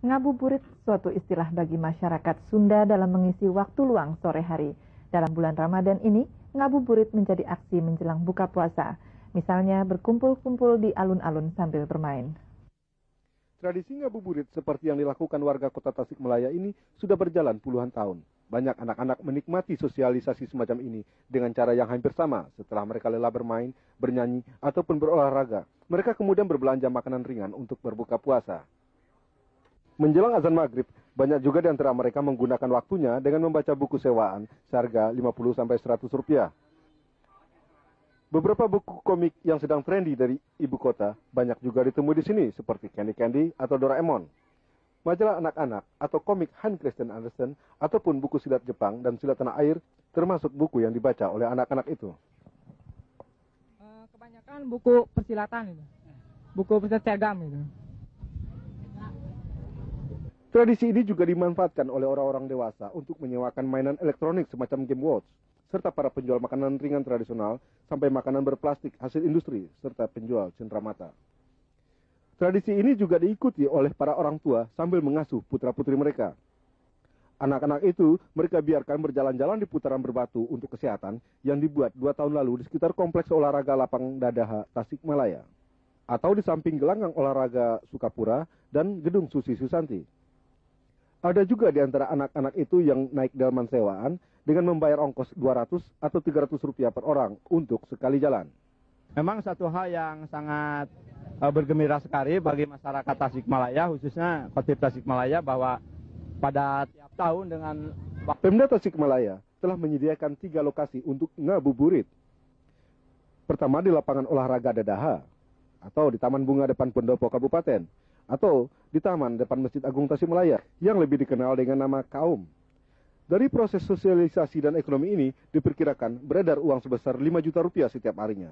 Ngabuburit suatu istilah bagi masyarakat Sunda dalam mengisi waktu luang sore hari. Dalam bulan Ramadan ini, ngabuburit menjadi aksi menjelang buka puasa. Misalnya berkumpul-kumpul di alun-alun sambil bermain. Tradisi ngabuburit seperti yang dilakukan warga kota Tasikmalaya ini sudah berjalan puluhan tahun. Banyak anak-anak menikmati sosialisasi semacam ini dengan cara yang hampir sama setelah mereka lelah bermain, bernyanyi, ataupun berolahraga. Mereka kemudian berbelanja makanan ringan untuk berbuka puasa. Menjelang azan maghrib, banyak juga di antara mereka menggunakan waktunya dengan membaca buku sewaan seharga 50 sampai 100 rupiah. Beberapa buku komik yang sedang trendy dari ibu kota banyak juga ditemui di sini seperti Candy Candy atau Doraemon. Majalah anak-anak atau komik Han Christian Andersen ataupun buku silat Jepang dan silat tanah air termasuk buku yang dibaca oleh anak-anak itu. Eh, kebanyakan buku persilatan itu. Buku persilatan sergam itu. Tradisi ini juga dimanfaatkan oleh orang-orang dewasa untuk menyewakan mainan elektronik semacam game watch, serta para penjual makanan ringan tradisional sampai makanan berplastik hasil industri, serta penjual cendramata. Tradisi ini juga diikuti oleh para orang tua sambil mengasuh putra-putri mereka. Anak-anak itu mereka biarkan berjalan-jalan di putaran berbatu untuk kesehatan yang dibuat dua tahun lalu di sekitar kompleks olahraga Lapang Dadaha, Tasikmalaya. Atau di samping gelanggang olahraga Sukapura dan gedung Susi Susanti ada juga di antara anak-anak itu yang naik delman sewaan dengan membayar ongkos 200 atau 300 rupiah per orang untuk sekali jalan. Memang satu hal yang sangat uh, bergembira sekali bagi masyarakat Tasikmalaya, khususnya kota Tasikmalaya bahwa pada tiap tahun dengan Pemda Tasikmalaya telah menyediakan tiga lokasi untuk ngabuburit. Pertama di lapangan olahraga Dadaha, atau di Taman Bunga depan Pendopo Kabupaten, atau di Taman depan Masjid Agung Tasikmalaya yang lebih dikenal dengan nama Kaum. Dari proses sosialisasi dan ekonomi ini diperkirakan beredar uang sebesar 5 juta rupiah setiap harinya.